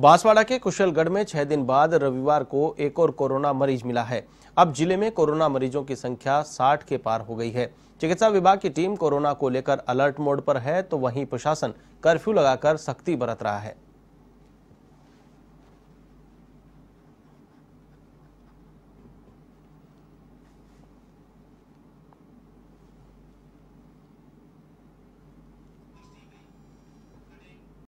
बांसवाड़ा के कुशलगढ़ में छह दिन बाद रविवार को एक और कोरोना मरीज मिला है अब जिले में कोरोना मरीजों की संख्या 60 के पार हो गई है चिकित्सा विभाग की टीम कोरोना को लेकर अलर्ट मोड पर है तो वहीं प्रशासन कर्फ्यू लगाकर सख्ती बरत रहा है